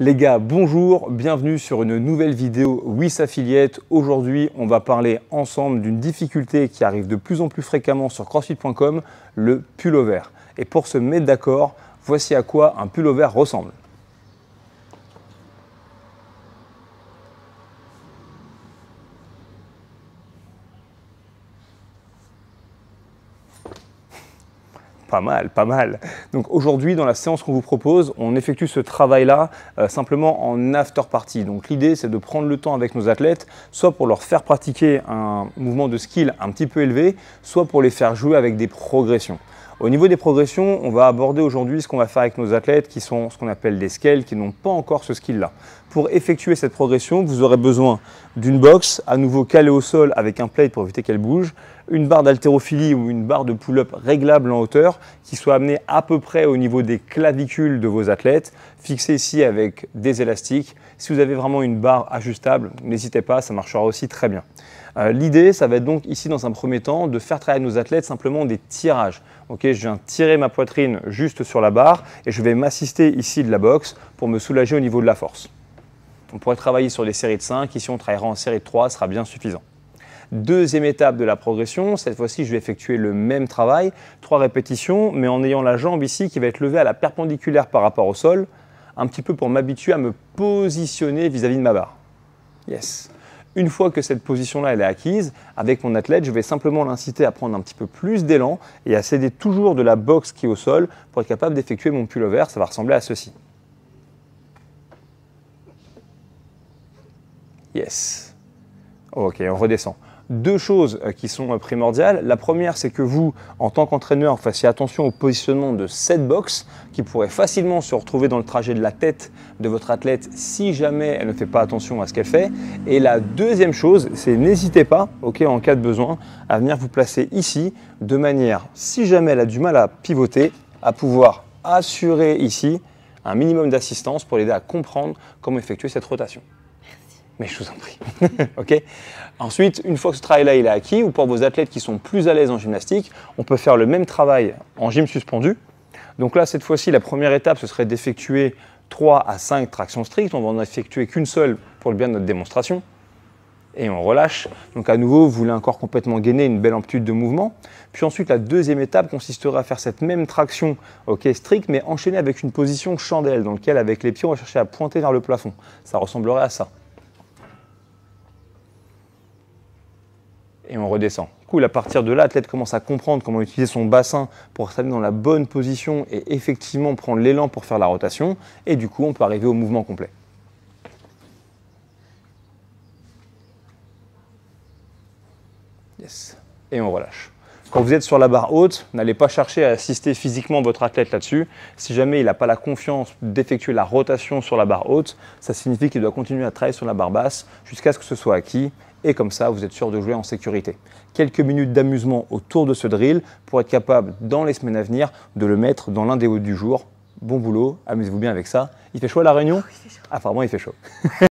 Les gars, bonjour, bienvenue sur une nouvelle vidéo WIS Affiliate. Aujourd'hui, on va parler ensemble d'une difficulté qui arrive de plus en plus fréquemment sur CrossFit.com, le pullover. Et pour se mettre d'accord, voici à quoi un pullover ressemble. pas mal, pas mal. Donc aujourd'hui, dans la séance qu'on vous propose, on effectue ce travail-là euh, simplement en after party. Donc l'idée, c'est de prendre le temps avec nos athlètes, soit pour leur faire pratiquer un mouvement de skill un petit peu élevé, soit pour les faire jouer avec des progressions. Au niveau des progressions, on va aborder aujourd'hui ce qu'on va faire avec nos athlètes qui sont ce qu'on appelle des scales, qui n'ont pas encore ce skill-là. Pour effectuer cette progression, vous aurez besoin d'une box, à nouveau calée au sol avec un plate pour éviter qu'elle bouge, une barre d'haltérophilie ou une barre de pull-up réglable en hauteur qui soit amenée à peu près au niveau des clavicules de vos athlètes, fixée ici avec des élastiques. Si vous avez vraiment une barre ajustable, n'hésitez pas, ça marchera aussi très bien. Euh, l'idée, ça va être donc ici dans un premier temps de faire travailler nos athlètes simplement des tirages. je viens tirer ma poitrine juste sur la barre et je vais m'assister ici de la boxe pour me soulager au niveau de la force. On pourrait travailler sur des séries de 5, ici on travaillera en série de 3, ce sera bien suffisant. Deuxième étape de la progression, cette fois-ci je vais effectuer le même travail, trois répétitions, mais en ayant la jambe ici qui va être levée à la perpendiculaire par rapport au sol, un petit peu pour m'habituer à me positionner vis à -vis de ma barre. Yes. Une fois que cette position-là est acquise, avec mon athlète, je vais simplement l'inciter à prendre un petit peu plus d'élan et à céder toujours de la boxe qui est au sol pour être capable d'effectuer mon pull-over. Ça va ressembler à ceci. Yes. Ok, on redescend deux choses euh, qui sont euh, primordiales. La première, c'est que vous, en tant qu'entraîneur, fassiez attention au positionnement de cette box qui pourrait facilement se retrouver dans le trajet de la tête de votre athlète si jamais elle ne fait pas attention à ce qu'elle fait. Et la deuxième chose, c'est n'hésitez pas, en cas de besoin, à venir vous placer ici de manière, si jamais elle a du mal à pivoter, à pouvoir assurer ici un minimum d'assistance pour l'aider à comprendre comment effectuer cette rotation mais je vous en prie. ok Ensuite, une fois que ce travail-là est acquis, ou pour vos athlètes qui sont plus à l'aise en gymnastique, on peut faire le même travail en gym suspendu. Donc là, cette fois-ci, la première étape, ce serait d'effectuer 3 à 5 tractions strictes. On va en effectuer qu'une seule pour le bien de notre démonstration. Et on relâche. Donc à nouveau, vous voulez un corps complètement gainé, une belle amplitude de mouvement. Puis ensuite, la deuxième étape consisterait à faire cette même traction ok, stricte, mais enchaînée avec une position chandelle, dans laquelle avec les pieds, on va chercher à pointer vers le plafond. Ça ressemblerait à ça. et on redescend. Du coup, à partir de là, l'athlète commence à comprendre comment utiliser son bassin pour s'amener dans la bonne position et effectivement prendre l'élan pour faire la rotation. Et du coup, on peut arriver au mouvement complet. Yes. Et on relâche. Quand vous êtes sur la barre haute, n'allez pas chercher à assister physiquement votre athlète là-dessus. Si jamais il n'a pas la confiance d'effectuer la rotation sur la barre haute, ça signifie qu'il doit continuer à travailler sur la barre basse jusqu'à ce que ce soit acquis et comme ça vous êtes sûr de jouer en sécurité. Quelques minutes d'amusement autour de ce drill pour être capable dans les semaines à venir de le mettre dans l'un des hauts du jour. Bon boulot, amusez-vous bien avec ça. Il fait chaud à la réunion Apparemment il fait chaud.